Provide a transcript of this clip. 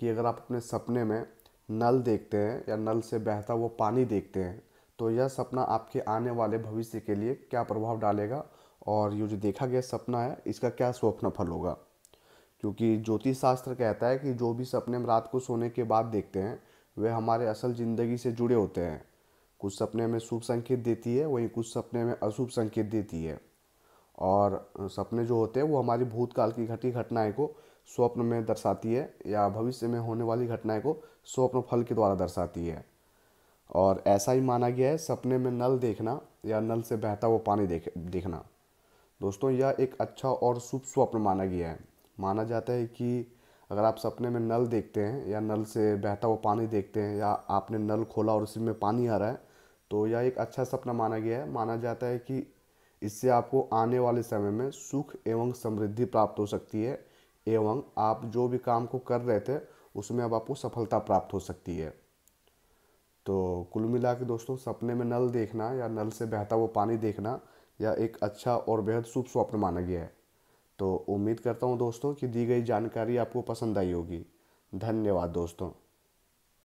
कि अगर आप अपने सपने में नल देखते हैं या नल से बहता हुआ पानी देखते हैं तो यह सपना आपके आने वाले भविष्य के लिए क्या प्रभाव डालेगा और ये जो देखा गया सपना है इसका क्या स्वप्न फल होगा क्योंकि ज्योतिष शास्त्र कहता है कि जो भी सपने हम रात को सोने के बाद देखते हैं वे हमारे असल ज़िंदगी से जुड़े होते हैं कुछ सपने में शुभ संकेत देती है वहीं कुछ सपने में अशुभ संकेत देती है और सपने जो होते हैं वो हमारी भूतकाल की घटी घटनाएं को स्वप्न में दर्शाती है या भविष्य में होने वाली घटनाएं को स्वप्न फल के द्वारा दर्शाती है और ऐसा ही माना गया है सपने में नल देखना या नल से बहता हुआ पानी देख देखना दोस्तों यह एक अच्छा और शुभ स्वप्न माना गया है माना जाता है कि अगर आप सपने में नल देखते हैं या नल से बहता हुआ पानी देखते हैं या आपने नल खोला और उसी में पानी आ रहा है तो यह एक अच्छा सपना माना गया है माना जाता है कि इससे आपको आने वाले समय में सुख एवं समृद्धि प्राप्त हो सकती है एवं आप जो भी काम को कर रहे थे उसमें अब आपको सफलता प्राप्त हो सकती है तो कुल मिला के दोस्तों सपने में नल देखना या नल से बहता हुआ पानी देखना या एक अच्छा और बेहद शुभ स्वप्न माना गया है तो उम्मीद करता हूँ दोस्तों कि दी गई जानकारी आपको पसंद आई होगी धन्यवाद दोस्तों